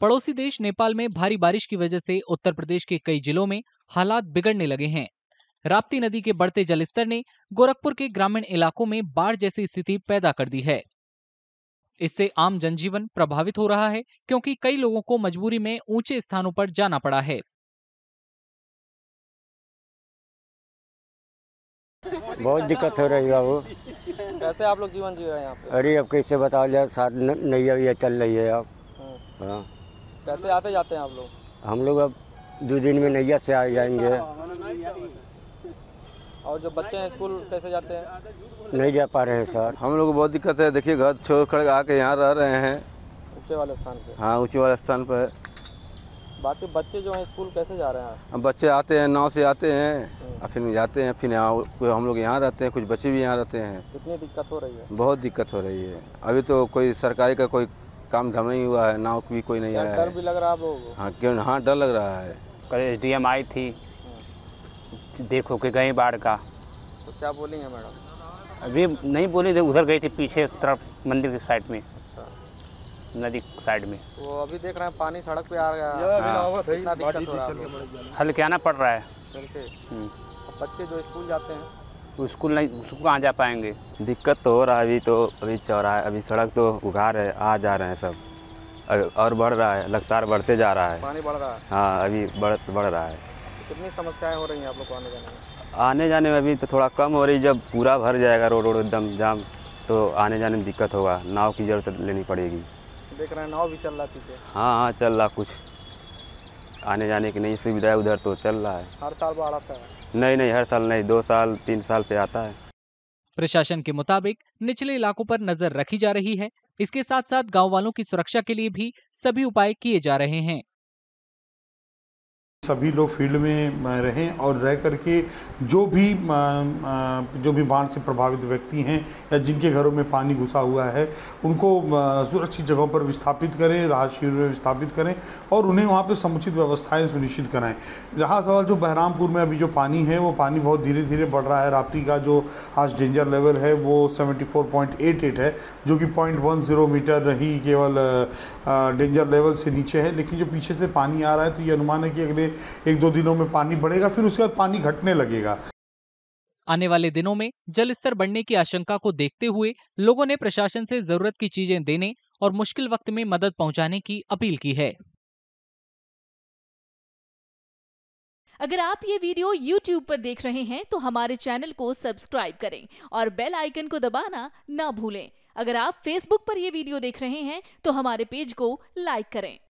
पड़ोसी देश नेपाल में भारी बारिश की वजह से उत्तर प्रदेश के कई जिलों में हालात बिगड़ने लगे हैं राप्ती नदी के बढ़ते जलस्तर ने गोरखपुर के ग्रामीण इलाकों में बाढ़ जैसी स्थिति पैदा कर दी है इससे आम जनजीवन प्रभावित हो रहा है क्योंकि कई लोगों को मजबूरी में ऊंचे स्थानों पर जाना पड़ा है बहुत दिक्कत हो रही है बाबू कैसे आप लोग जीवन जी रहे हैं अरे अब कैसे बताओ जाए नैया चल रही है आप हाँ, हाँ। कैसे आते जाते हैं आप लोग हम लोग अब दो दिन में नैया से आ जाएंगे और जो बच्चे हैं स्कूल कैसे जाते हैं नहीं जा पा रहे हैं सर हम लोग को बहुत दिक्कत है देखिए घर छोड़ खड़े आके यहाँ रह रहे हैं ऊँचे वाले स्थान पर हाँ ऊँचे वाले स्थान पर बाकी बच्चे जो हैं स्कूल कैसे जा रहे हैं अब बच्चे आते हैं नाव से आते हैं हम्म। और फिर जाते हैं फिर यहाँ हम लोग यहाँ रहते हैं कुछ बच्चे भी यहाँ रहते हैं कितनी दिक्कत हो रही है बहुत दिक्कत हो रही है अभी तो कोई सरकारी का कोई काम ढम नहीं हुआ है नाव भी कोई नहीं आया डर भी लग रहा है हाँ क्यों हाँ डर लग रहा है कल एस डी एम आई थी देखो कि गई बाढ़ का तो क्या बोलेंगे मैडम अभी नहीं बोली थे उधर गई थी पीछे तरफ मंदिर के साइड में अच्छा। नदी साइड में वो अभी देख रहे हैं पानी सड़क पे आ गया हल्के आना पड़ रहा है हम्म। बच्चे जो स्कूल जाते हैं तो स्कूल नहीं स्कूल कहाँ जा पाएंगे दिक्कत तो हो रहा है अभी तो अभी चौरा है अभी सड़क तो उगा है आ जा रहे हैं सब और बढ़ रहा है लगातार बढ़ते जा रहा है पानी बढ़ रहा है हाँ अभी बढ़ बढ़ रहा है कितनी समस्याएं हो रही हैं आप लोग आने जाने में आने जाने में अभी तो थोड़ा कम हो रही जब पूरा भर जाएगा रोड रोड एकदम जाम तो आने जाने में दिक्कत होगा नाव की जरूरत लेनी पड़ेगी देख रहे हैं नाव भी चल रहा है हाँ हाँ चल रहा कुछ आने जाने की नई सुविधा है उधर तो चल रहा है हर साल बाढ़ आता है नहीं नहीं हर साल नहीं दो साल तीन साल पे आता है प्रशासन के मुताबिक निचले इलाकों पर नजर रखी जा रही है इसके साथ साथ गांव वालों की सुरक्षा के लिए भी सभी उपाय किए जा रहे हैं सभी लोग फील्ड में रहें और रह करके जो भी जो भी बाढ़ से प्रभावित व्यक्ति हैं या जिनके घरों में पानी घुसा हुआ है उनको सुरक्षित जगहों पर विस्थापित करें राहत शिविर में विस्थापित करें और उन्हें वहाँ पर समुचित व्यवस्थाएं सुनिश्चित कराएं रहा सवाल जो बहरामपुर में अभी जो पानी है वो पानी बहुत धीरे धीरे बढ़ रहा है राप्ती का जो आज डेंजर लेवल है वो सेवेंटी है जो कि पॉइंट मीटर ही केवल डेंजर लेवल से नीचे है लेकिन जो पीछे से पानी आ रहा है तो ये अनुमान है कि अगले एक दो दिनों में पानी बढ़ेगा फिर उसके बाद पानी घटने लगेगा आने वाले दिनों में जल स्तर बढ़ने की आशंका को देखते हुए लोगों ने प्रशासन से जरूरत की चीजें देने और मुश्किल वक्त में मदद पहुंचाने की अपील की है अगर आप ये वीडियो YouTube पर देख रहे हैं तो हमारे चैनल को सब्सक्राइब करें और बेल आइकन को दबाना ना भूलें अगर आप Facebook पर यह वीडियो देख रहे हैं तो हमारे पेज को लाइक करें